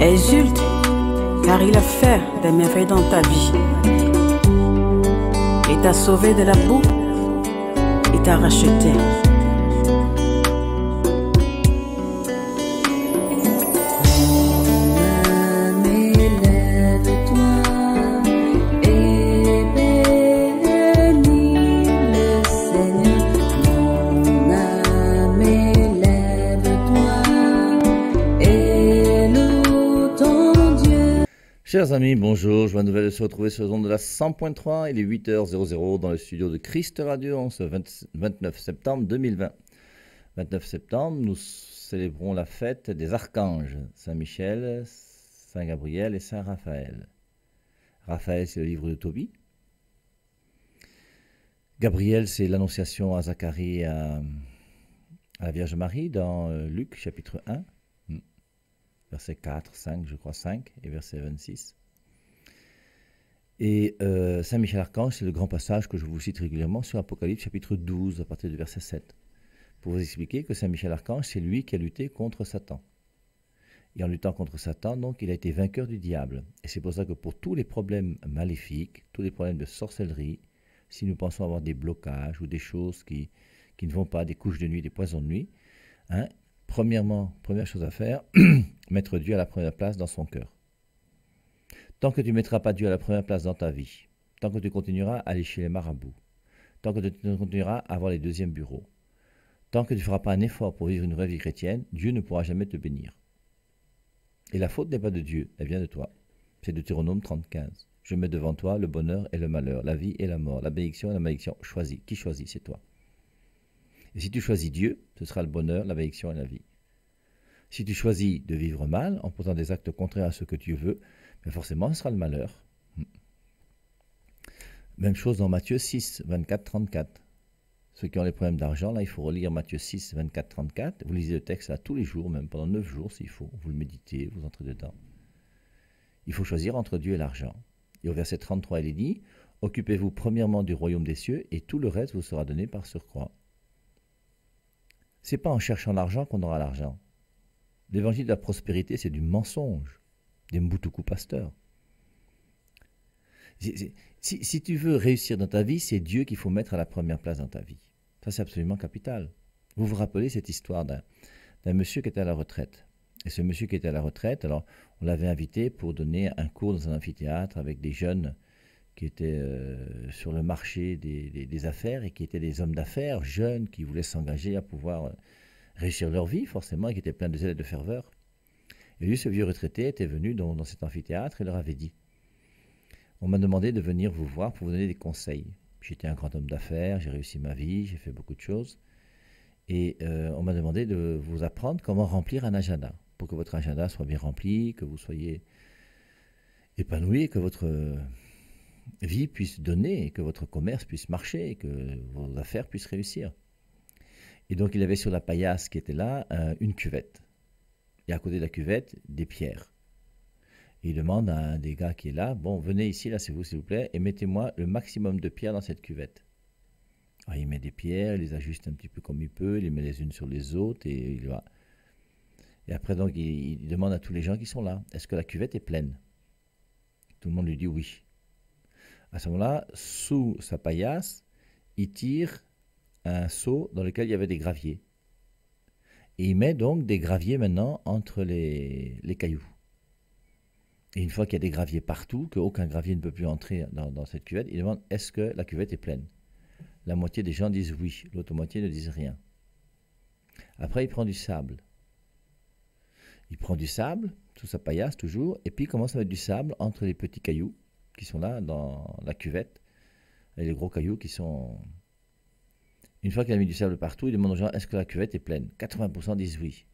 Exulte, car il a fait des merveilles dans ta vie. Il t'a sauvé de la boue, et t'a racheté. Chers amis, bonjour. Je vous nouvelle de se retrouver sur zone de la 100.3. Il est 8h00 dans le studio de Christ Radio ce 29 septembre 2020. 29 septembre, nous célébrons la fête des archanges Saint-Michel, Saint-Gabriel et Saint-Raphaël. Raphaël, c'est le livre de Tobie. Gabriel, c'est l'annonciation à Zacharie à la Vierge Marie dans euh, Luc chapitre 1 verset 4, 5, je crois 5, et verset 26. Et euh, Saint Michel Archange, c'est le grand passage que je vous cite régulièrement sur Apocalypse chapitre 12, à partir du verset 7, pour vous expliquer que Saint Michel Archange, c'est lui qui a lutté contre Satan. Et en luttant contre Satan, donc, il a été vainqueur du diable. Et c'est pour ça que pour tous les problèmes maléfiques, tous les problèmes de sorcellerie, si nous pensons avoir des blocages ou des choses qui, qui ne vont pas, des couches de nuit, des poisons de nuit, hein, Premièrement, première chose à faire, mettre Dieu à la première place dans son cœur. Tant que tu ne mettras pas Dieu à la première place dans ta vie, tant que tu continueras à aller chez les marabouts, tant que tu continueras à avoir les deuxièmes bureaux, tant que tu ne feras pas un effort pour vivre une vraie vie chrétienne, Dieu ne pourra jamais te bénir. Et la faute n'est pas de Dieu, elle vient de toi. C'est de Théronome 35. Je mets devant toi le bonheur et le malheur, la vie et la mort, la bénédiction et la malédiction. Choisis. Qui choisit C'est toi. Et si tu choisis Dieu, ce sera le bonheur, la bénédiction et la vie. Si tu choisis de vivre mal en posant des actes contraires à ce que Dieu veut, mais ben forcément, ce sera le malheur. Hmm. Même chose dans Matthieu 6, 24, 34. Ceux qui ont les problèmes d'argent, là, il faut relire Matthieu 6, 24, 34. Vous lisez le texte là tous les jours, même pendant 9 jours s'il faut. Vous le méditez, vous entrez dedans. Il faut choisir entre Dieu et l'argent. Et au verset 33, il est dit Occupez-vous premièrement du royaume des cieux, et tout le reste vous sera donné par surcroît. C'est pas en cherchant l'argent qu'on aura l'argent. L'évangile de la prospérité, c'est du mensonge, des mboutoukou pasteurs. Si, si, si, tu veux réussir dans ta vie, c'est Dieu qu'il faut mettre à la première place dans ta vie. Ça, c'est absolument capital. Vous vous rappelez cette histoire d'un monsieur qui était à la retraite. Et ce monsieur qui était à la retraite, alors on l'avait invité pour donner un cours dans un amphithéâtre avec des jeunes qui étaient euh, sur le marché des, affaires et qui étaient des hommes d'affaires jeunes qui voulaient s'engager à pouvoir euh, réussir leur vie, forcément, et qui étaient pleins de zèle et de ferveur. Et lui, ce vieux retraité, était venu dans, cet amphithéâtre et leur avait dit On m'a demandé de venir vous voir pour vous donner des conseils. J'étais un grand homme d'affaires, j'ai réussi ma vie, j'ai fait beaucoup de choses. Et euh, on m'a demandé de vous apprendre comment remplir un agenda, pour que votre agenda soit bien rempli, que vous soyez épanoui, que votre vie puisse donner, que votre commerce puisse marcher, que vos affaires puissent réussir. Et donc il avait sur la paillasse qui était là euh, une cuvette. Et à côté de la cuvette, des pierres. il demande à un des gars qui est là, bon, venez ici, là c'est vous s'il vous plaît, et mettez-moi le maximum de pierres dans cette cuvette. Ah, il met des pierres, il les ajuste un petit peu comme il peut, il les met les unes sur les autres, et il va... Et après, donc, il demande à tous les gens qui sont là, est-ce que la cuvette est pleine Tout le monde lui dit oui à ce moment-là, sous sa paillasse, il tire un seau dans lequel il y avait des graviers. Et il met donc des graviers maintenant entre les, cailloux. Et une fois qu'il y a des graviers partout, qu'aucun gravier ne peut plus entrer dans, cette cuvette, il demande est-ce que la cuvette est pleine La moitié des gens disent oui, l'autre moitié ne disent rien. Après, il prend du sable. Il prend du sable, sous sa paillasse toujours, et puis il commence à mettre du sable entre les petits cailloux qui sont là dans la cuvette, et les gros cailloux qui sont... Une fois qu'il a mis du sable partout, il demande aux gens, est-ce que la cuvette est pleine 80% disent oui.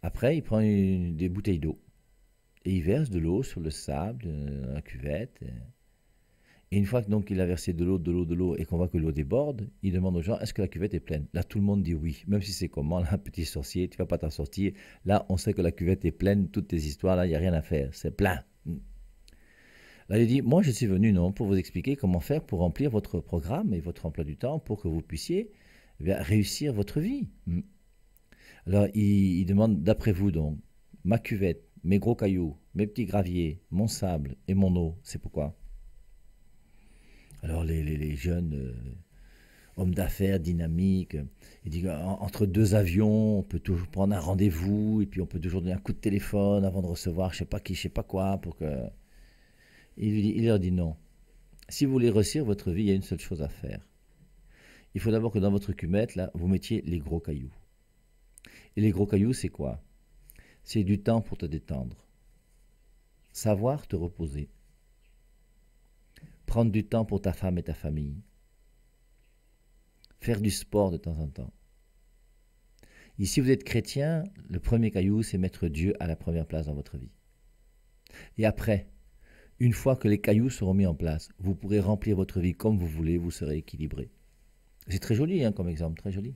Après, il prend des bouteilles d'eau et il verse de l'eau sur le sable, dans la cuvette. Et une fois que, donc il a versé de l'eau, de l'eau, de l'eau et qu'on voit que l'eau déborde, il demande aux gens est-ce que la cuvette est pleine Là, tout le monde dit oui, même si c'est comment, un petit sorcier, tu vas pas t'en sortir. Là, on sait que la cuvette est pleine, toutes tes histoires, là, il n'y a rien à faire, c'est plein. Elle il dit, moi je suis venu non pour vous expliquer comment faire pour remplir votre programme et votre emploi du temps pour que vous puissiez eh réussir votre vie. Hmm. Alors il, demande, d'après vous donc, ma cuvette, mes gros cailloux, mes petits graviers, mon sable et mon eau, c'est pourquoi Alors les, jeunes euh, hommes d'affaires dynamiques, ils disent, entre deux avions, on peut toujours prendre un rendez-vous et puis on peut toujours donner un coup de téléphone avant de recevoir je sais pas qui, je sais pas quoi pour que... Il, leur dit non. Si vous voulez réussir votre vie, il y a une seule chose à faire. Il faut d'abord que dans votre cumette, là, vous mettiez les gros cailloux. Et les gros cailloux, c'est quoi C'est du temps pour te détendre. Savoir te reposer. Prendre du temps pour ta femme et ta famille. Faire du sport de temps en temps. Et si vous êtes chrétien, le premier caillou, c'est mettre Dieu à la première place dans votre vie. Et après, une fois que les cailloux seront mis en place, vous pourrez remplir votre vie comme vous voulez, vous serez équilibré. C'est très joli hein, comme exemple, très joli.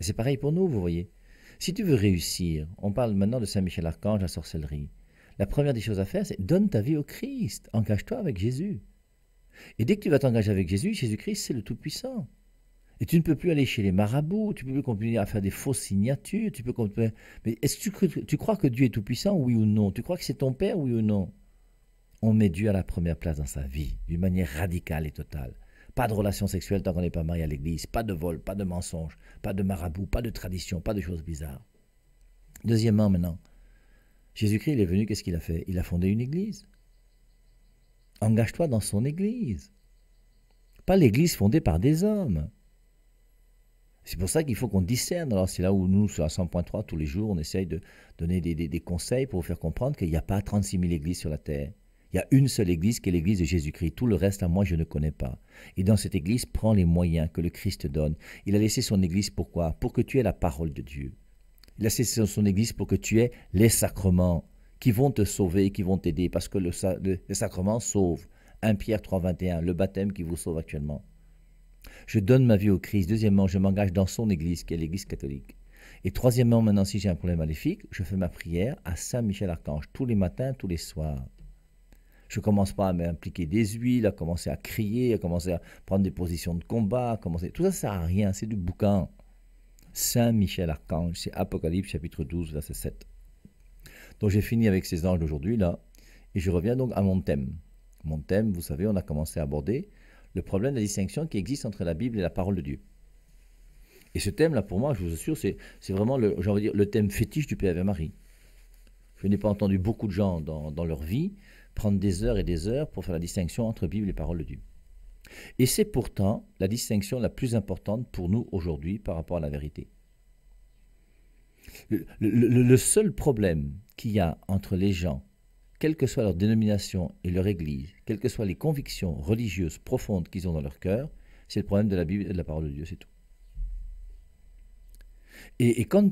C'est pareil pour nous, vous voyez. Si tu veux réussir, on parle maintenant de Saint Michel Archange, la sorcellerie. La première des choses à faire, c'est donne ta vie au Christ, engage-toi avec Jésus. Et dès que tu vas t'engager avec Jésus, Jésus-Christ, c'est le Tout-Puissant. Et tu ne peux plus aller chez les marabouts, tu ne peux plus continuer à faire des fausses signatures, tu peux continuer... Mais est-ce que tu crois que Dieu est Tout-Puissant, oui ou non Tu crois que c'est ton Père, oui ou non on met Dieu à la première place dans sa vie, d'une manière radicale et totale. Pas de relation sexuelle tant qu'on n'est pas marié à l'église, pas de vol, pas de mensonge, pas de marabout, pas de tradition, pas de choses bizarres. Deuxièmement, maintenant, Jésus-Christ, il est venu, qu'est-ce qu'il a fait Il a fondé une église. Engage-toi dans son église. Pas l'église fondée par des hommes. C'est pour ça qu'il faut qu'on discerne. Alors c'est là où nous, sur la 100.3, tous les jours, on essaye de donner des, des conseils pour vous faire comprendre qu'il n'y a pas 36 000 églises sur la terre. Il y a une seule Église qui est l'Église de Jésus-Christ. Tout le reste, à moi, je ne connais pas. Et dans cette Église, prends les moyens que le Christ donne. Il a laissé son Église pourquoi Pour que tu aies la parole de Dieu. Il a laissé son Église pour que tu aies les sacrements qui vont te sauver, qui vont t'aider, parce que le, les sacrements sauvent. 1 Pierre 3, 21, le baptême qui vous sauve actuellement. Je donne ma vie au Christ. Deuxièmement, je m'engage dans son Église, qui est l'Église catholique. Et troisièmement, maintenant, si j'ai un problème maléfique, je fais ma prière à Saint-Michel-Archange tous les matins, tous les soirs je commence pas à m'impliquer des huiles, à commencer à crier, à commencer à prendre des positions de combat, à commencer... Tout ça, ça sert à rien, c'est du bouquin Saint Michel Archange, c'est Apocalypse chapitre 12, verset 7. Donc j'ai fini avec ces anges aujourd'hui là, et je reviens donc à mon thème. Mon thème, vous savez, on a commencé à aborder le problème de la distinction qui existe entre la Bible et la parole de Dieu. Et ce thème-là, pour moi, je vous assure, c'est, vraiment le, dire, le thème fétiche du Père Marie. Je n'ai pas entendu beaucoup de gens dans leur vie prendre des heures et des heures pour faire la distinction entre Bible et parole de Dieu. Et c'est pourtant la distinction la plus importante pour nous aujourd'hui par rapport à la vérité. Le, seul problème qu'il y a entre les gens, quelle que soit leur dénomination et leur Église, quelles que soient les convictions religieuses profondes qu'ils ont dans leur cœur, c'est le problème de la Bible et de la parole de Dieu, c'est tout. Et, quand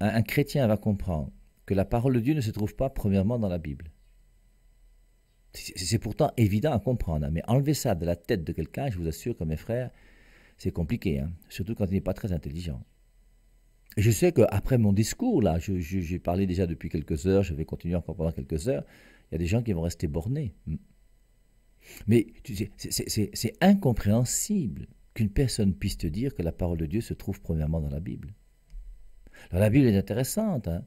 un chrétien va comprendre que la parole de Dieu ne se trouve pas premièrement dans la Bible, c'est pourtant évident à comprendre, hein. mais enlever ça de la tête de quelqu'un, je vous assure que mes frères, c'est compliqué, hein. surtout quand il n'est pas très intelligent. je sais qu'après mon discours, là, j'ai parlé déjà depuis quelques heures, je vais continuer encore pendant quelques heures, il y a des gens qui vont rester bornés. Hmm. Mais c'est incompréhensible qu'une personne puisse te dire que la parole de Dieu se trouve premièrement dans la Bible. Alors la Bible est intéressante, hein?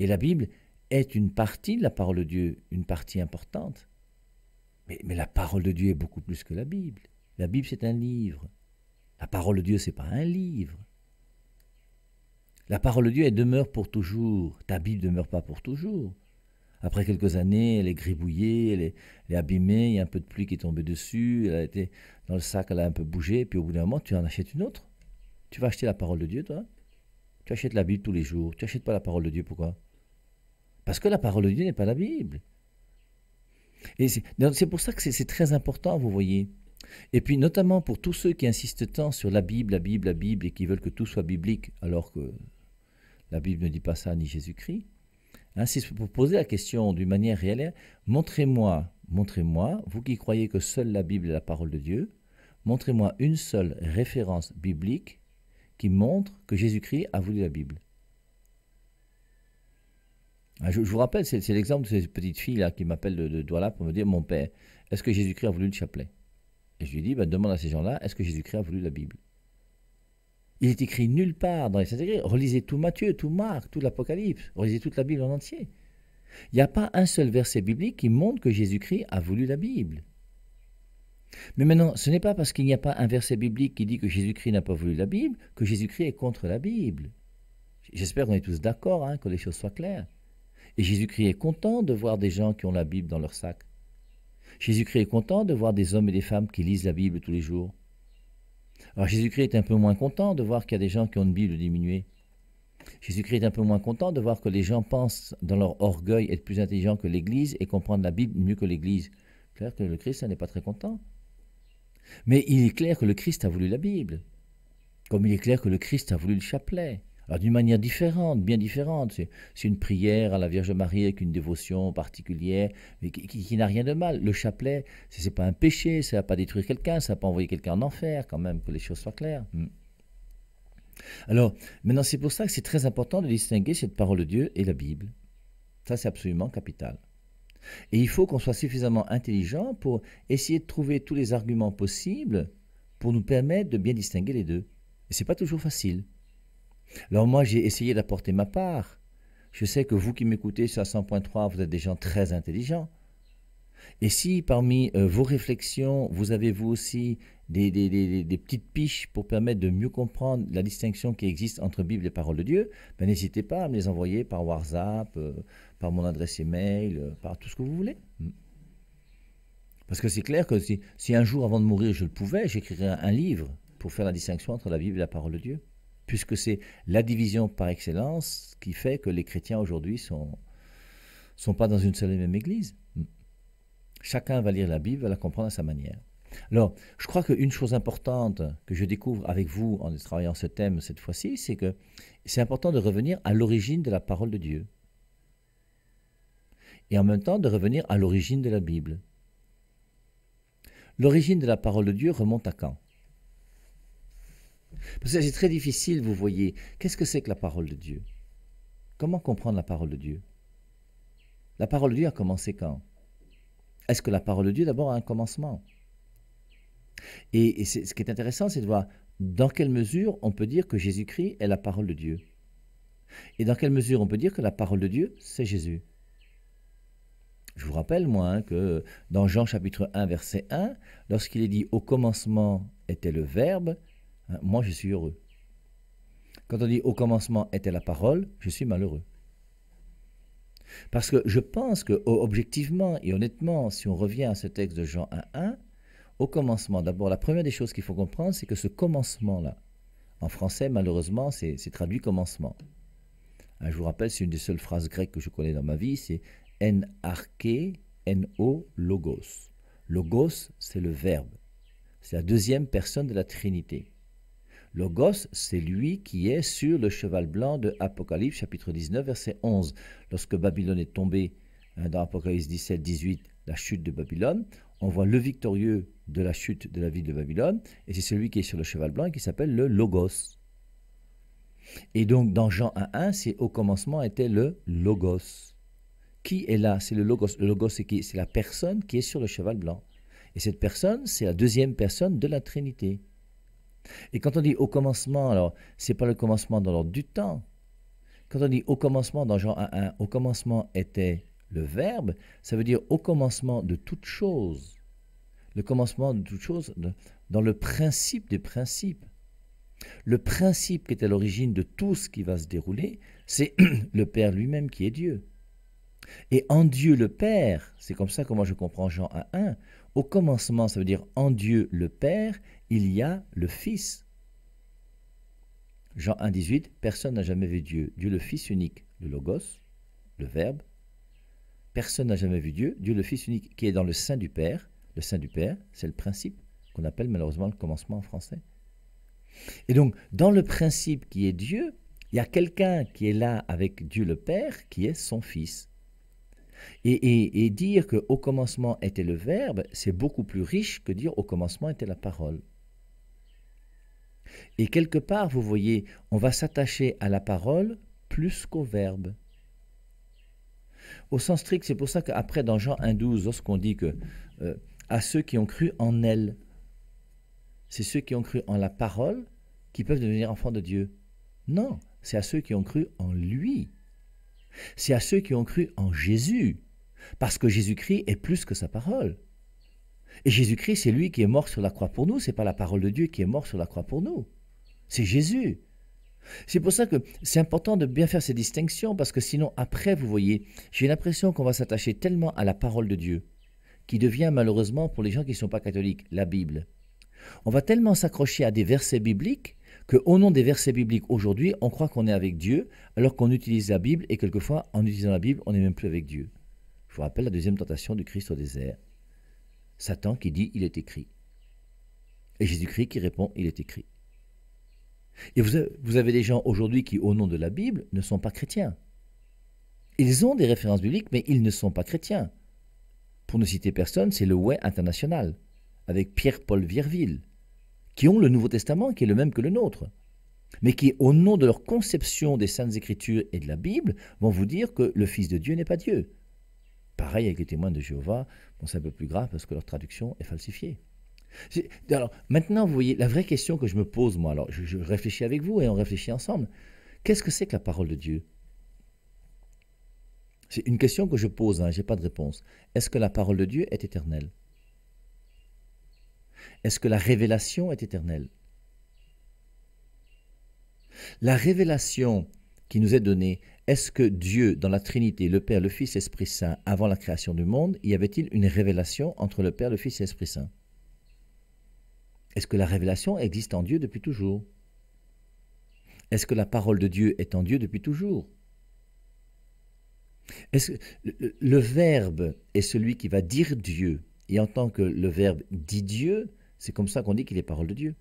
et la Bible, est une partie de la parole de Dieu, une partie importante. Mais, la parole de Dieu est beaucoup plus que la Bible. La Bible, c'est un livre. La parole de Dieu, n'est pas un livre. La parole de Dieu, elle demeure pour toujours. Ta Bible demeure pas pour toujours. Après quelques années, elle est gribouillée, elle est, elle est abîmée, il y a un peu de pluie qui est tombée dessus, elle a été dans le sac, elle a un peu bougé, puis au bout d'un moment, tu en achètes une autre. Tu vas acheter la parole de Dieu, toi Tu achètes la Bible tous les jours, tu n'achètes pas la parole de Dieu, pourquoi parce que la parole de Dieu n'est pas la Bible. Et c'est pour ça que c'est très important, vous voyez. Et puis notamment pour tous ceux qui insistent tant sur la Bible, la Bible, la Bible, et qui veulent que tout soit biblique, alors que la Bible ne dit pas ça, ni Jésus-Christ. pour poser la question d'une manière réelle, montrez-moi, montrez-moi, vous qui croyez que seule la Bible est la parole de Dieu, montrez-moi une seule référence biblique qui montre que Jésus-Christ a voulu la Bible. Ah, je, vous rappelle, c'est l'exemple de cette petite fille là qui m'appelle de, doigt là pour me dire Mon père, est-ce que Jésus-Christ a voulu le chapelet Et je lui dis ben, Demande à ces gens-là, est-ce que Jésus-Christ a voulu la Bible Il est écrit nulle part dans les Saintes écrits. Relisez tout Matthieu, tout Marc, tout l'Apocalypse, relisez toute la Bible en entier. Il n'y a pas un seul verset biblique qui montre que Jésus-Christ a voulu la Bible. Mais maintenant, ce n'est pas parce qu'il n'y a pas un verset biblique qui dit que Jésus-Christ n'a pas voulu la Bible que Jésus-Christ est contre la Bible. J'espère qu'on est tous d'accord, hein, que les choses soient claires. Et Jésus-Christ est content de voir des gens qui ont la Bible dans leur sac. Jésus-Christ est content de voir des hommes et des femmes qui lisent la Bible tous les jours. Alors Jésus-Christ est un peu moins content de voir qu'il y a des gens qui ont une Bible diminuée. Jésus-Christ est un peu moins content de voir que les gens pensent dans leur orgueil être plus intelligents que l'Église et comprendre la Bible mieux que l'Église. Clair que le Christ n'est pas très content. Mais il est clair que le Christ a voulu la Bible, comme il est clair que le Christ a voulu le chapelet. Alors d'une manière différente, bien différente. C'est une prière à la Vierge Marie avec une dévotion particulière, qui, n'a rien de mal. Le chapelet, ce n'est pas un péché, ça ne va pas détruire quelqu'un, ça ne va pas envoyer quelqu'un en enfer, quand même, que les choses soient claires. Hmm. Alors, maintenant, c'est pour ça que c'est très important de distinguer cette parole de Dieu et la Bible. Ça, c'est absolument capital. Et il faut qu'on soit suffisamment intelligent pour essayer de trouver tous les arguments possibles pour nous permettre de bien distinguer les deux. Et ce n'est pas toujours facile. Alors moi, j'ai essayé d'apporter ma part. Je sais que vous qui m'écoutez sur 100.3, vous êtes des gens très intelligents. Et si parmi euh, vos réflexions, vous avez vous aussi des, des, des, petites piches pour permettre de mieux comprendre la distinction qui existe entre Bible et parole de Dieu, ben, n'hésitez pas à me les envoyer par WhatsApp, euh, par mon adresse email, euh, par tout ce que vous voulez. Hmm. Parce que c'est clair que si, si un jour avant de mourir je le pouvais, j'écrirais un livre pour faire la distinction entre la Bible et la parole de Dieu puisque c'est la division par excellence qui fait que les chrétiens aujourd'hui sont sont pas dans une seule et même église. Chacun va lire la Bible, va la comprendre à sa manière. Alors, je crois qu'une chose importante que je découvre avec vous en travaillant ce thème cette fois-ci, c'est que c'est important de revenir à l'origine de la parole de Dieu. Et en même temps de revenir à l'origine de la Bible. L'origine de la parole de Dieu remonte à quand parce que c'est très difficile, vous voyez. Qu'est-ce que c'est que la parole de Dieu Comment comprendre la parole de Dieu La parole de Dieu a commencé quand Est-ce que la parole de Dieu d'abord a un commencement Et, ce qui est intéressant, c'est de voir dans quelle mesure on peut dire que Jésus-Christ est la parole de Dieu. Et dans quelle mesure on peut dire que la parole de Dieu, c'est Jésus. Je vous rappelle, moi, hein, que dans Jean chapitre 1, verset 1, lorsqu'il est dit Au commencement était le Verbe, Hein, moi, je suis heureux. Quand on dit au commencement était la parole, je suis malheureux. Parce que je pense que oh, objectivement et honnêtement, si on revient à ce texte de Jean 1.1, au commencement, d'abord, la première des choses qu'il faut comprendre, c'est que ce commencement-là, en français, malheureusement, c'est traduit commencement. Hein, je vous rappelle, c'est une des seules phrases grecques que je connais dans ma vie, c'est en arché, o logos. Logos, c'est le verbe. C'est la deuxième personne de la Trinité. Logos, c'est lui qui est sur le cheval blanc de Apocalypse chapitre 19 verset 11. Lorsque Babylone est tombée hein, dans Apocalypse 17, 18, la chute de Babylone, on voit le victorieux de la chute de la ville de Babylone, et c'est celui qui est sur le cheval blanc et qui s'appelle le Logos. Et donc dans Jean 1, c'est au commencement était le Logos. Qui est là C'est le Logos. Le Logos, c'est qui C'est la personne qui est sur le cheval blanc. Et cette personne, c'est la deuxième personne de la Trinité. Et quand on dit au commencement, alors, c'est pas le commencement dans l'ordre du temps. Quand on dit au commencement dans Jean 1, au commencement était le verbe, ça veut dire au commencement de toute chose. Le commencement de toute chose dans le principe des principes. Le principe qui est à l'origine de tout ce qui va se dérouler, c'est le Père lui-même qui est Dieu. Et en Dieu le Père, c'est comme ça que moi je comprends Jean 1, au commencement, ça veut dire en Dieu le Père, il y a le Fils. Jean 18, « personne n'a jamais vu Dieu, Dieu le Fils unique, le Logos, le Verbe. Personne n'a jamais vu Dieu, Dieu le Fils unique, qui est dans le sein du Père. Le sein du Père, c'est le principe qu'on appelle malheureusement le commencement en français. Et donc, dans le principe qui est Dieu, il y a quelqu'un qui est là avec Dieu le Père, qui est son Fils. Et, et dire que au commencement était le Verbe, c'est beaucoup plus riche que dire au commencement était la parole. Et quelque part, vous voyez, on va s'attacher à la parole plus qu'au verbe. Au sens strict, c'est pour ça qu'après, dans Jean 1.12, lorsqu'on dit que euh, à ceux qui ont cru en elle, c'est ceux qui ont cru en la parole qui peuvent devenir enfants de Dieu. Non, c'est à ceux qui ont cru en lui. C'est à ceux qui ont cru en Jésus, parce que Jésus-Christ est plus que sa parole. Et Jésus-Christ, c'est lui qui est mort sur la croix pour nous, c'est pas la parole de Dieu qui est mort sur la croix pour nous. C'est Jésus. C'est pour ça que c'est important de bien faire ces distinctions, parce que sinon, après, vous voyez, j'ai l'impression qu'on va s'attacher tellement à la parole de Dieu, qui devient malheureusement, pour les gens qui ne sont pas catholiques, la Bible. On va tellement s'accrocher à des versets bibliques qu'au nom des versets bibliques aujourd'hui, on croit qu'on est avec Dieu, alors qu'on utilise la Bible, et quelquefois, en utilisant la Bible, on n'est même plus avec Dieu. Je vous rappelle la deuxième tentation du Christ au désert. Satan qui dit il est écrit. Et Jésus-Christ qui répond il est écrit. Et vous, avez des gens aujourd'hui qui, au nom de la Bible, ne sont pas chrétiens. Ils ont des références bibliques, mais ils ne sont pas chrétiens. Pour ne citer personne, c'est le Way international, avec Pierre-Paul Vierville, qui ont le Nouveau Testament qui est le même que le nôtre, mais qui, au nom de leur conception des Saintes Écritures et de la Bible, vont vous dire que le Fils de Dieu n'est pas Dieu, Pareil avec les témoins de Jéhovah, c'est un peu plus grave parce que leur traduction est falsifiée. Alors maintenant, vous voyez, la vraie question que je me pose, moi, alors je, réfléchis avec vous et on réfléchit ensemble, qu'est-ce que c'est que la parole de Dieu C'est une question que je pose, hein, je n'ai pas de réponse. Est-ce que la parole de Dieu est éternelle Est-ce que la révélation est éternelle La révélation qui nous est donnée, est-ce que Dieu, dans la Trinité, le Père, le Fils, l'Esprit Saint, avant la création du monde, y avait-il une révélation entre le Père, le Fils et l'Esprit Saint Est-ce que la révélation existe en Dieu depuis toujours Est-ce que la parole de Dieu est en Dieu depuis toujours Est-ce que le Verbe est celui qui va dire Dieu Et en tant que le Verbe dit Dieu, c'est comme ça qu'on dit qu'il est parole de Dieu.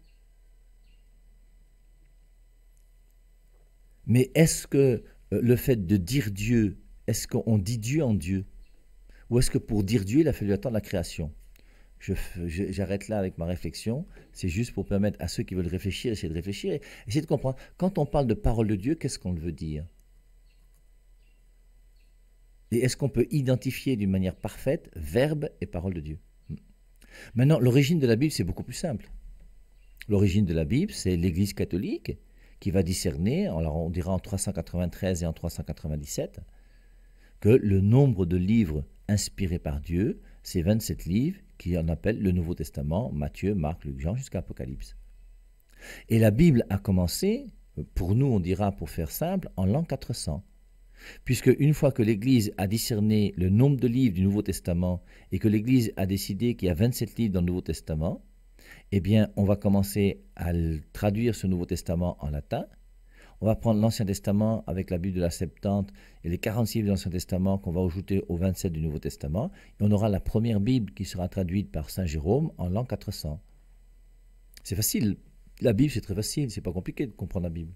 Mais est-ce que euh, le fait de dire Dieu, est-ce qu'on dit Dieu en Dieu Ou est-ce que pour dire Dieu, il a fallu attendre la création J'arrête là avec ma réflexion. C'est juste pour permettre à ceux qui veulent réfléchir, essayer de réfléchir, essayer de comprendre. Quand on parle de parole de Dieu, qu'est-ce qu'on veut dire Et est-ce qu'on peut identifier d'une manière parfaite verbe et parole de Dieu hmm. Maintenant, l'origine de la Bible, c'est beaucoup plus simple. L'origine de la Bible, c'est l'Église catholique qui va discerner, on dira en 393 et en 397, que le nombre de livres inspirés par Dieu, c'est 27 livres qui en appellent le Nouveau Testament, Matthieu, Marc, Luc, Jean, jusqu'à Apocalypse. Et la Bible a commencé, pour nous on dira pour faire simple, en l'an 400. Puisque une fois que l'Église a discerné le nombre de livres du Nouveau Testament et que l'Église a décidé qu'il y a 27 livres dans le Nouveau Testament, eh bien, on va commencer à traduire ce Nouveau Testament en latin. On va prendre l'Ancien Testament avec la Bible de la Septante et les 46 de l'Ancien Testament qu'on va ajouter aux 27 du Nouveau Testament. Et on aura la première Bible qui sera traduite par Saint Jérôme en l'an 400. C'est facile. La Bible, c'est très facile. C'est pas compliqué de comprendre la Bible.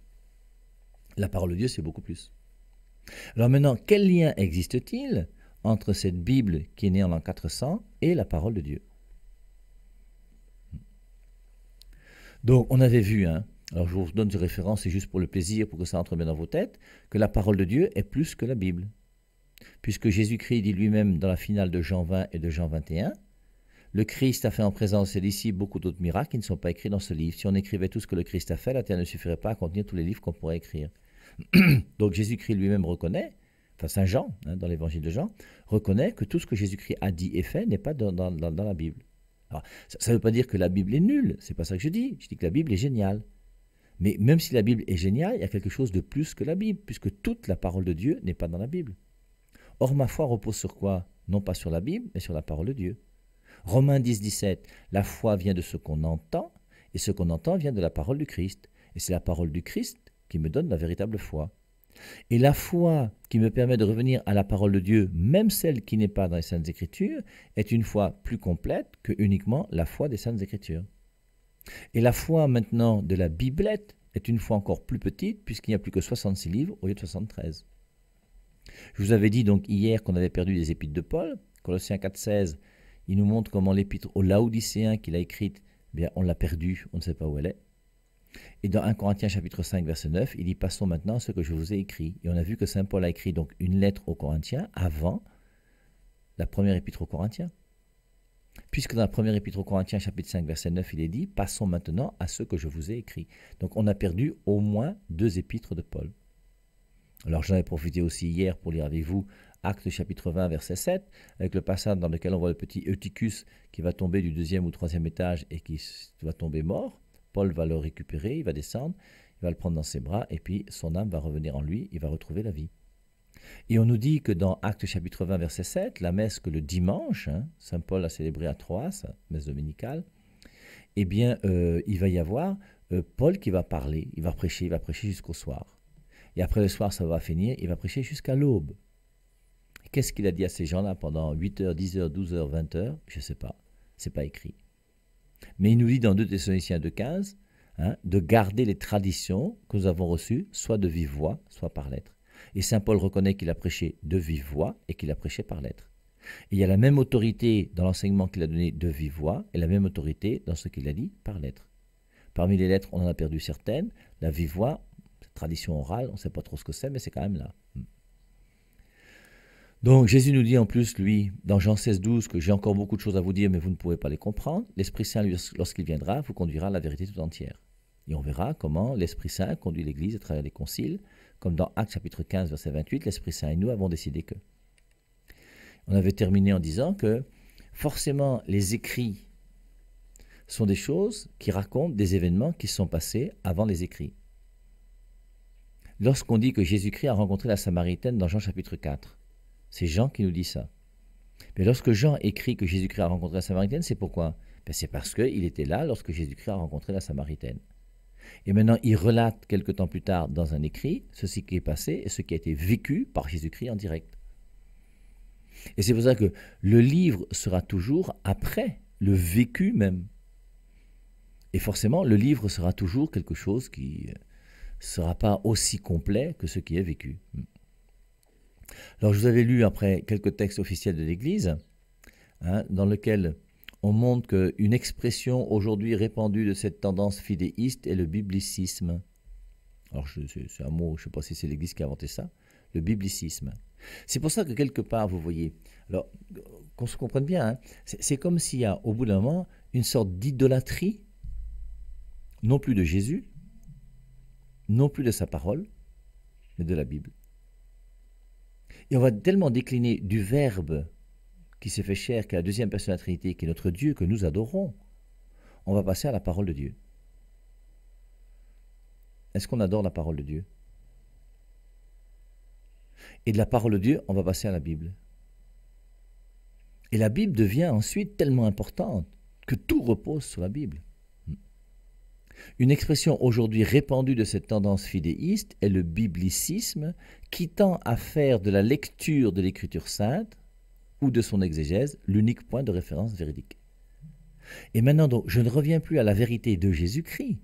La parole de Dieu, c'est beaucoup plus. Alors maintenant, quel lien existe-t-il entre cette Bible qui est née en l'an 400 et la parole de Dieu Donc on avait vu, hein, alors je vous donne une référence, c'est juste pour le plaisir, pour que ça entre bien dans vos têtes, que la parole de Dieu est plus que la Bible. Puisque Jésus-Christ dit lui-même dans la finale de Jean 20 et de Jean 21, le Christ a fait en présence et d'ici beaucoup d'autres miracles qui ne sont pas écrits dans ce livre. Si on écrivait tout ce que le Christ a fait, la terre ne suffirait pas à contenir tous les livres qu'on pourrait écrire. Donc Jésus-Christ lui-même reconnaît, enfin Saint Jean, hein, dans l'évangile de Jean, reconnaît que tout ce que Jésus-Christ a dit et fait n'est pas dans la Bible ça ne veut pas dire que la Bible est nulle, c'est pas ça que je dis. Je dis que la Bible est géniale. Mais même si la Bible est géniale, il y a quelque chose de plus que la Bible, puisque toute la parole de Dieu n'est pas dans la Bible. Or, ma foi repose sur quoi Non pas sur la Bible, mais sur la parole de Dieu. Romains 10, 17, la foi vient de ce qu'on entend, et ce qu'on entend vient de la parole du Christ. Et c'est la parole du Christ qui me donne la véritable foi. Et la foi qui me permet de revenir à la parole de Dieu, même celle qui n'est pas dans les Saintes Écritures, est une foi plus complète que uniquement la foi des Saintes Écritures. Et la foi maintenant de la Biblette est une foi encore plus petite, puisqu'il n'y a plus que 66 livres au lieu de 73. Je vous avais dit donc hier qu'on avait perdu les épîtres de Paul. Colossiens 4,16, il nous montre comment l'épître aux Laodicéens qu'il a écrite, eh bien on l'a perdue, on ne sait pas où elle est. Et dans 1 Corinthiens chapitre 5 verset 9, il dit passons maintenant à ce que je vous ai écrit. Et on a vu que Saint Paul a écrit donc une lettre aux Corinthiens avant la première épître aux Corinthiens. Puisque dans la première épître aux Corinthiens chapitre 5 verset 9, il est dit passons maintenant à ce que je vous ai écrit. Donc on a perdu au moins deux épîtres de Paul. Alors j'en ai profité aussi hier pour lire avec vous Acte chapitre 20 verset 7, avec le passage dans lequel on voit le petit Eutychus qui va tomber du deuxième ou troisième étage et qui va tomber mort. Paul va le récupérer, il va descendre, il va le prendre dans ses bras, et puis son âme va revenir en lui, il va retrouver la vie. Et on nous dit que dans Actes chapitre 20, verset 7, la messe que le dimanche, hein, Saint Paul a célébré à Troas, messe dominicale, eh bien, euh, il va y avoir euh, Paul qui va parler, il va prêcher, il va prêcher jusqu'au soir. Et après le soir, ça va finir, il va prêcher jusqu'à l'aube. Qu'est-ce qu'il a dit à ces gens-là pendant 8 heures, 10 heures, 12 heures, 20 heures Je ne sais pas. C'est pas écrit. Mais il nous dit dans 2 Thessaloniciens 2,15 hein, de garder les traditions que nous avons reçues, soit de vive voix, soit par lettre. Et saint Paul reconnaît qu'il a prêché de vive voix et qu'il a prêché par lettre. il y a la même autorité dans l'enseignement qu'il a donné de vive voix et la même autorité dans ce qu'il a dit par lettre. Parmi les lettres, on en a perdu certaines. La vive voix, tradition orale, on ne sait pas trop ce que c'est, mais c'est quand même là. Hmm. Donc Jésus nous dit en plus, lui, dans Jean 16, 12, que j'ai encore beaucoup de choses à vous dire, mais vous ne pouvez pas les comprendre. L'Esprit Saint, lorsqu'il viendra, vous conduira à la vérité tout entière. Et on verra comment l'Esprit Saint conduit l'Église à travers les conciles, comme dans Actes chapitre 15, verset 28, l'Esprit Saint et nous avons décidé que. On avait terminé en disant que forcément les écrits sont des choses qui racontent des événements qui sont passés avant les écrits. Lorsqu'on dit que Jésus-Christ a rencontré la Samaritaine dans Jean chapitre 4, c'est Jean qui nous dit ça. Mais lorsque Jean écrit que Jésus-Christ a rencontré la Samaritaine, c'est pourquoi ben, C'est parce qu'il était là lorsque Jésus-Christ a rencontré la Samaritaine. Et maintenant, il relate quelque temps plus tard dans un écrit ceci qui est passé et ce qui a été vécu par Jésus-Christ en direct. Et c'est pour ça que le livre sera toujours après le vécu même. Et forcément, le livre sera toujours quelque chose qui ne euh, sera pas aussi complet que ce qui est vécu. Alors je vous avais lu après quelques textes officiels de l'Église, hein, dans lesquels on montre qu'une expression aujourd'hui répandue de cette tendance fidéiste est le biblicisme. Alors c'est un mot, je ne sais pas si c'est l'Église qui a inventé ça, le biblicisme. C'est pour ça que quelque part, vous voyez, alors qu'on se comprenne bien, hein, c'est comme s'il y a au bout d'un moment une sorte d'idolâtrie, non plus de Jésus, non plus de sa parole, mais de la Bible. Et on va tellement décliner du Verbe qui s'est fait cher qui est la deuxième personne de la Trinité, qui est notre Dieu, que nous adorons, on va passer à la parole de Dieu. Est-ce qu'on adore la parole de Dieu Et de la parole de Dieu, on va passer à la Bible. Et la Bible devient ensuite tellement importante que tout repose sur la Bible. Une expression aujourd'hui répandue de cette tendance fidéiste est le biblicisme, qui tend à faire de la lecture de l'Écriture sainte ou de son exégèse l'unique point de référence véridique. Et maintenant, donc, je ne reviens plus à la vérité de Jésus-Christ.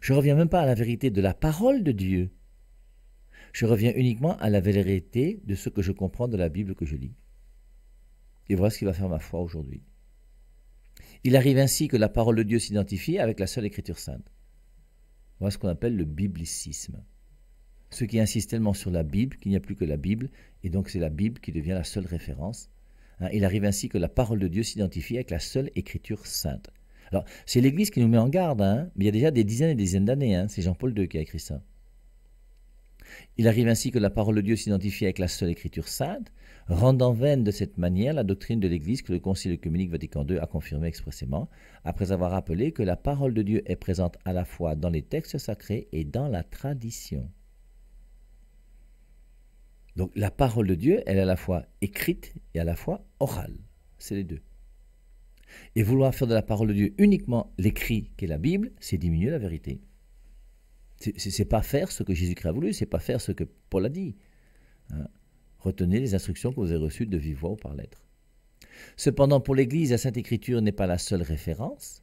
Je ne reviens même pas à la vérité de la parole de Dieu. Je reviens uniquement à la vérité de ce que je comprends de la Bible que je lis. Et voilà ce qui va faire ma foi aujourd'hui. Il arrive ainsi que la parole de Dieu s'identifie avec la seule Écriture sainte. Voilà ce qu'on appelle le biblicisme. Ce qui insiste tellement sur la Bible qu'il n'y a plus que la Bible, et donc c'est la Bible qui devient la seule référence. Hein. il arrive ainsi que la parole de Dieu s'identifie avec la seule Écriture sainte. Alors, c'est l'Église qui nous met en garde, hein, mais il y a déjà des dizaines et des dizaines d'années, hein, c'est Jean-Paul II qui a écrit ça. Il arrive ainsi que la parole de Dieu s'identifie avec la seule Écriture sainte, « Rendant vaine de cette manière la doctrine de l'Église que le Concile communique Vatican II a confirmée expressément, après avoir rappelé que la parole de Dieu est présente à la fois dans les textes sacrés et dans la tradition. Donc la parole de Dieu, elle est à la fois écrite et à la fois orale. C'est les deux. Et vouloir faire de la parole de Dieu uniquement l'écrit qu'est la Bible, c'est diminuer la vérité. C'est pas faire ce que Jésus-Christ a voulu, c'est pas faire ce que Paul a dit. Hein. Retenez les instructions que vous avez reçues de vive voix ou par lettre. Cependant, pour l'Église, la Sainte Écriture n'est pas la seule référence.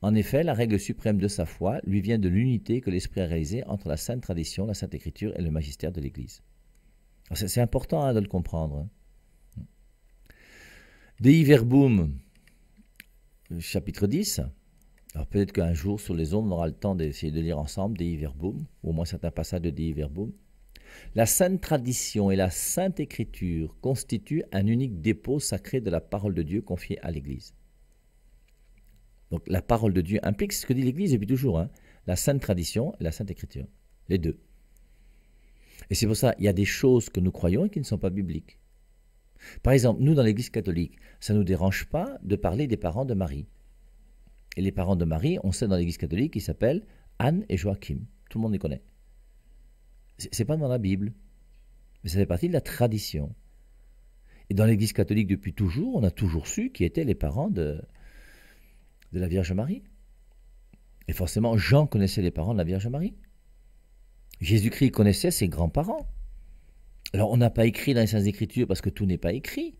En effet, la règle suprême de sa foi lui vient de l'unité que l'Esprit a réalisée entre la Sainte Tradition, la Sainte Écriture et le magistère de l'Église. C'est important hein, de le comprendre. Hein. Dei Verbum, chapitre 10. Alors peut-être qu'un jour, sur les ondes, on aura le temps d'essayer de lire ensemble Dei Verbum, ou au moins certains passages de Dei Verbum. La sainte tradition et la sainte écriture constituent un unique dépôt sacré de la parole de Dieu confiée à l'Église. Donc la parole de Dieu implique ce que dit l'Église depuis toujours, hein, la sainte tradition et la sainte écriture, les deux. Et c'est pour ça il y a des choses que nous croyons et qui ne sont pas bibliques. Par exemple, nous dans l'Église catholique, ça ne nous dérange pas de parler des parents de Marie. Et les parents de Marie, on sait dans l'Église catholique, qu'ils s'appellent Anne et Joachim. Tout le monde les connaît. C'est pas dans la Bible, mais ça fait partie de la tradition. Et dans l'Église catholique depuis toujours, on a toujours su qui étaient les parents de, de la Vierge Marie. Et forcément, Jean connaissait les parents de la Vierge Marie. Jésus-Christ connaissait ses grands-parents. Alors, on n'a pas écrit dans les Saintes Écritures parce que tout n'est pas écrit,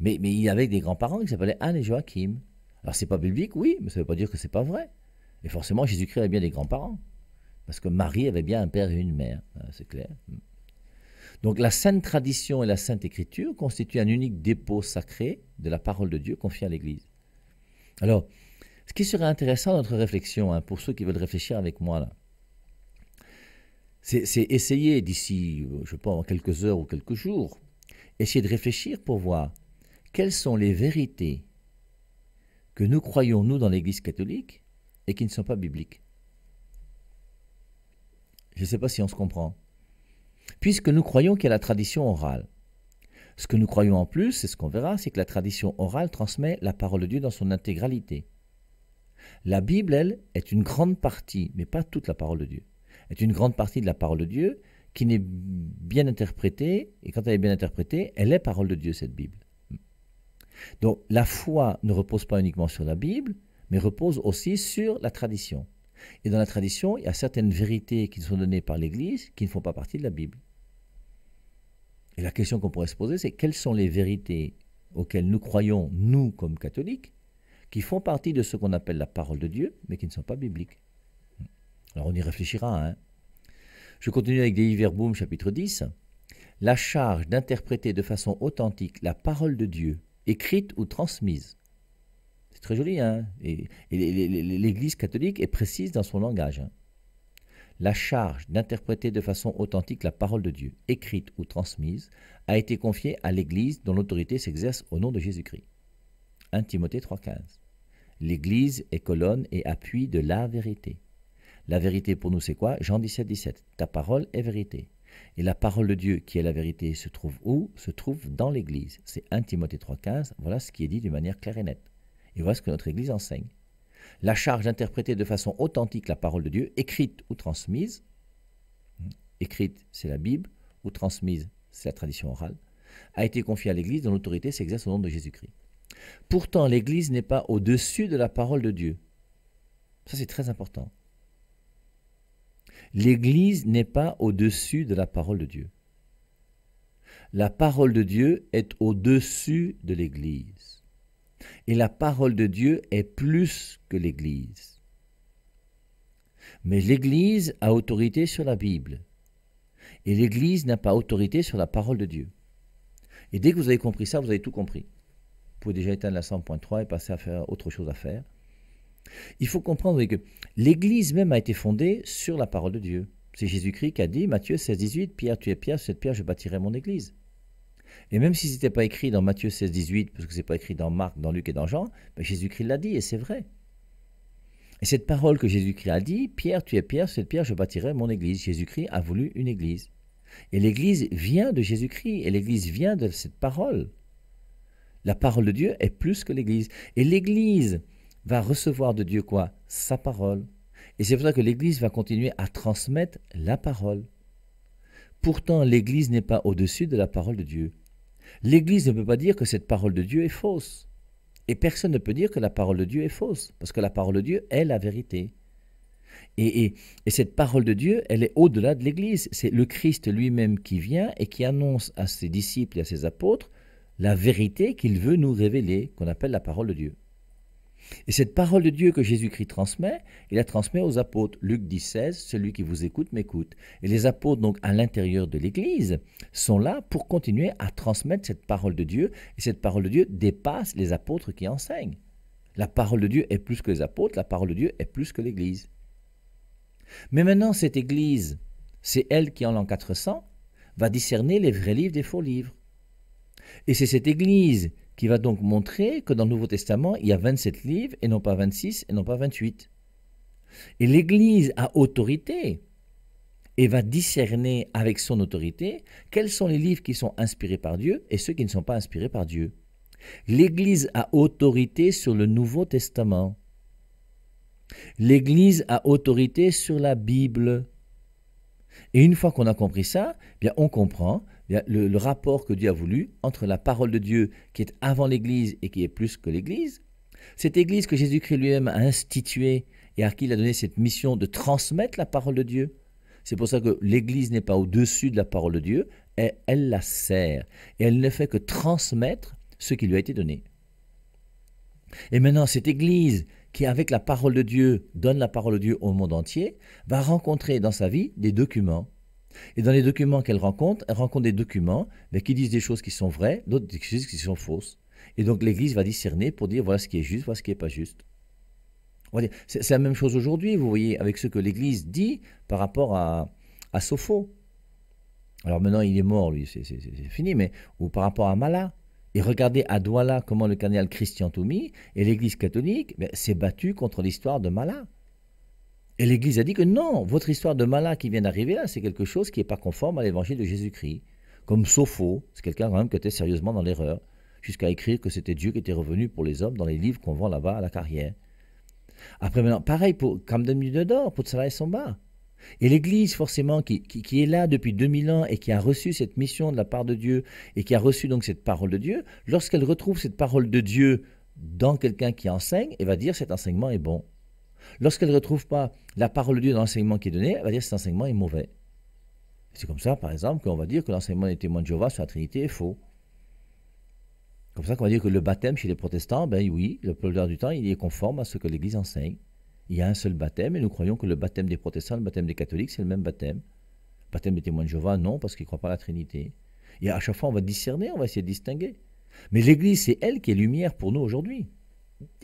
mais, il y avait des grands-parents qui s'appelaient Anne et Joachim. Alors, c'est pas biblique, oui, mais ça ne veut pas dire que c'est pas vrai. Et forcément, Jésus-Christ avait bien des grands-parents. Parce que Marie avait bien un père et une mère, hein, c'est clair. Donc la sainte tradition et la sainte écriture constituent un unique dépôt sacré de la parole de Dieu confiée à l'Église. Alors, ce qui serait intéressant dans notre réflexion, hein, pour ceux qui veulent réfléchir avec moi là, c'est essayer d'ici, euh, je pense, quelques heures ou quelques jours, essayer de réfléchir pour voir quelles sont les vérités que nous croyons, nous, dans l'Église catholique et qui ne sont pas bibliques. Je ne sais pas si on se comprend. Puisque nous croyons qu'il y a la tradition orale. Ce que nous croyons en plus, c'est ce qu'on verra, c'est que la tradition orale transmet la parole de Dieu dans son intégralité. La Bible, elle, est une grande partie, mais pas toute la parole de Dieu, est une grande partie de la parole de Dieu qui n'est bien interprétée, et quand elle est bien interprétée, elle est parole de Dieu, cette Bible. Donc la foi ne repose pas uniquement sur la Bible, mais repose aussi sur la tradition. Et dans la tradition, il y a certaines vérités qui sont données par l'Église qui ne font pas partie de la Bible. Et la question qu'on pourrait se poser, c'est quelles sont les vérités auxquelles nous croyons, nous comme catholiques, qui font partie de ce qu'on appelle la parole de Dieu, mais qui ne sont pas bibliques. Alors on y réfléchira. Hein. Je continue avec des Hiverboom, chapitre 10. La charge d'interpréter de façon authentique la parole de Dieu, écrite ou transmise, c'est très joli, hein Et, l'Église catholique est précise dans son langage. Hein. la charge d'interpréter de façon authentique la parole de Dieu, écrite ou transmise, a été confiée à l'Église dont l'autorité s'exerce au nom de Jésus-Christ. 1 Timothée 3,15 L'Église est colonne et appui de la vérité. La vérité pour nous, c'est quoi Jean 17,17 Ta parole est vérité. Et la parole de Dieu, qui est la vérité, se trouve où Se trouve dans l'Église. C'est 1 Timothée 3,15. Voilà ce qui est dit d'une manière claire et nette. Et voilà ce que notre Église enseigne. La charge d'interpréter de façon authentique la parole de Dieu, écrite ou transmise, hmm, écrite c'est la Bible, ou transmise c'est la tradition orale, a été confiée à l'Église dont l'autorité s'exerce au nom de Jésus-Christ. Pourtant, l'Église n'est pas au-dessus de la parole de Dieu. Ça, c'est très important. L'Église n'est pas au-dessus de la parole de Dieu. La parole de Dieu est au-dessus de l'Église. Et la parole de Dieu est plus que l'Église. Mais l'Église a autorité sur la Bible. Et l'Église n'a pas autorité sur la parole de Dieu. Et dès que vous avez compris ça, vous avez tout compris. Vous pouvez déjà éteindre la 100.3 et passer à faire autre chose à faire. Il faut comprendre que l'Église même a été fondée sur la parole de Dieu. C'est Jésus-Christ qui a dit, Matthieu 16, 18, Pierre, tu es Pierre, sur cette pierre je bâtirai mon Église. Et même si ce n'était pas écrit dans Matthieu 16, 18, parce que ce n'est pas écrit dans Marc, dans Luc et dans Jean, ben Jésus-Christ l'a dit et c'est vrai. Et cette parole que Jésus-Christ a dit, Pierre, tu es Pierre, cette pierre, je bâtirai mon église. Jésus-Christ a voulu une église. Et l'église vient de Jésus-Christ, et l'église vient de cette parole. La parole de Dieu est plus que l'église. Et l'église va recevoir de Dieu quoi Sa parole. Et c'est pour ça que l'église va continuer à transmettre la parole. Pourtant, l'église n'est pas au-dessus de la parole de Dieu. L'Église ne peut pas dire que cette parole de Dieu est fausse. Et personne ne peut dire que la parole de Dieu est fausse, parce que la parole de Dieu est la vérité. Et, cette parole de Dieu, elle est au-delà de l'Église. C'est le Christ lui-même qui vient et qui annonce à ses disciples et à ses apôtres la vérité qu'il veut nous révéler, qu'on appelle la parole de Dieu. Et cette parole de Dieu que Jésus-Christ transmet, il la transmet aux apôtres. Luc 10, 16, celui qui vous écoute m'écoute. Et les apôtres, donc à l'intérieur de l'Église, sont là pour continuer à transmettre cette parole de Dieu. Et cette parole de Dieu dépasse les apôtres qui enseignent. La parole de Dieu est plus que les apôtres, la parole de Dieu est plus que l'Église. Mais maintenant, cette Église, c'est elle qui, en l'an 400, va discerner les vrais livres des faux livres. Et c'est cette Église qui va donc montrer que dans le Nouveau Testament, il y a 27 livres et non pas 26 et non pas 28. Et l'Église a autorité et va discerner avec son autorité quels sont les livres qui sont inspirés par Dieu et ceux qui ne sont pas inspirés par Dieu. L'Église a autorité sur le Nouveau Testament. L'Église a autorité sur la Bible. Et une fois qu'on a compris ça, eh bien on comprend le, rapport que Dieu a voulu entre la parole de Dieu qui est avant l'Église et qui est plus que l'Église, cette Église que Jésus-Christ lui-même a instituée et à qui il a donné cette mission de transmettre la parole de Dieu. C'est pour ça que l'Église n'est pas au-dessus de la parole de Dieu, et elle la sert, et elle ne fait que transmettre ce qui lui a été donné. Et maintenant, cette Église qui, avec la parole de Dieu, donne la parole de Dieu au monde entier, va rencontrer dans sa vie des documents, et dans les documents qu'elle rencontre, elle rencontre des documents mais qui disent des choses qui sont vraies, d'autres des choses qui sont fausses. Et donc l'Église va discerner pour dire voilà ce qui est juste, voilà ce qui n'est pas juste. C'est la même chose aujourd'hui, vous voyez, avec ce que l'Église dit par rapport à, Sopho. Alors maintenant, il est mort, lui, c'est fini, mais ou par rapport à Mala. Et regardez à Douala comment le cardinal Christian Toumi et l'Église catholique s'est battu contre l'histoire de Mala. Et l'Église a dit que non, votre histoire de malin qui vient d'arriver là, c'est quelque chose qui n'est pas conforme à l'évangile de Jésus-Christ. Comme Sopho, c'est quelqu'un quand même qui était sérieusement dans l'erreur, jusqu'à écrire que c'était Dieu qui était revenu pour les hommes dans les livres qu'on vend là-bas à la carrière. Après maintenant, pareil pour Camden de pour Tsala et Somba. Et l'Église, forcément, qui, est là depuis 2000 ans et qui a reçu cette mission de la part de Dieu et qui a reçu donc cette parole de Dieu, lorsqu'elle retrouve cette parole de Dieu dans quelqu'un qui enseigne, elle va dire cet enseignement est bon. Lorsqu'elle ne retrouve pas la parole de Dieu dans l'enseignement qui est donné, elle va dire que cet enseignement est mauvais. C'est comme ça, par exemple, qu'on va dire que l'enseignement des témoins de Jéhovah sur la Trinité est faux. Comme ça qu'on va dire que le baptême chez les protestants, ben oui, le plus du temps, il est conforme à ce que l'Église enseigne. Il y a un seul baptême et nous croyons que le baptême des protestants, le baptême des catholiques, c'est le même baptême. Le baptême des témoins de Jéhovah, non, parce qu'ils ne croient pas à la Trinité. Et à chaque fois, on va discerner, on va essayer de distinguer. Mais l'Église, c'est elle qui est lumière pour nous aujourd'hui.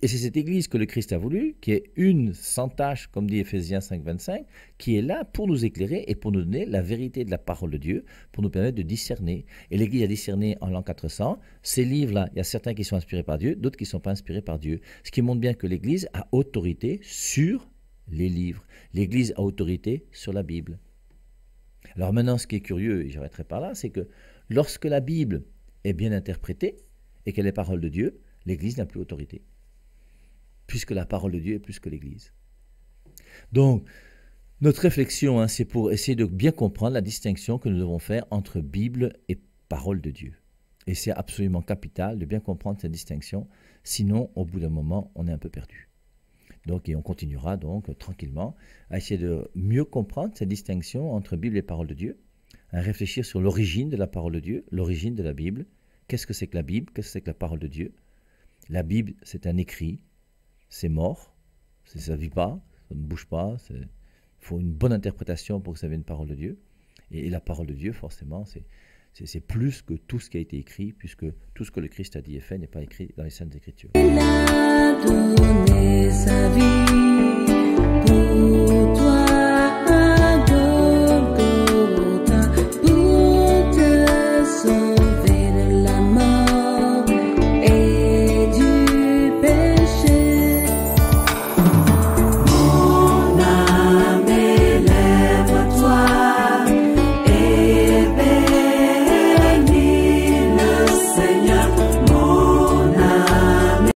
Et c'est cette Église que le Christ a voulu, qui est une sans tâche, comme dit Ephésiens 5.25, qui est là pour nous éclairer et pour nous donner la vérité de la parole de Dieu, pour nous permettre de discerner. Et l'Église a discerné en l'an 400. Ces livres-là, il y a certains qui sont inspirés par Dieu, d'autres qui ne sont pas inspirés par Dieu. Ce qui montre bien que l'Église a autorité sur les livres. L'Église a autorité sur la Bible. Alors maintenant, ce qui est curieux, et j'arrêterai par là, c'est que lorsque la Bible est bien interprétée et qu'elle est parole de Dieu, l'Église n'a plus autorité que la parole de Dieu est plus que l'Église. Donc, notre réflexion, hein, c'est pour essayer de bien comprendre la distinction que nous devons faire entre Bible et parole de Dieu. Et c'est absolument capital de bien comprendre cette distinction, sinon au bout d'un moment, on est un peu perdu. Donc, et on continuera donc tranquillement à essayer de mieux comprendre cette distinction entre Bible et parole de Dieu, à réfléchir sur l'origine de la parole de Dieu, l'origine de la Bible, qu'est-ce que c'est que la Bible, qu'est-ce que c'est que la parole de Dieu. La Bible, c'est un écrit, c'est mort, ça ne vit pas, ça ne bouge pas. Il faut une bonne interprétation pour que ça une parole de Dieu. Et, la parole de Dieu, forcément, c'est plus que tout ce qui a été écrit, puisque tout ce que le Christ a dit et fait n'est pas écrit dans les Saintes Écritures. Il a donné sa vie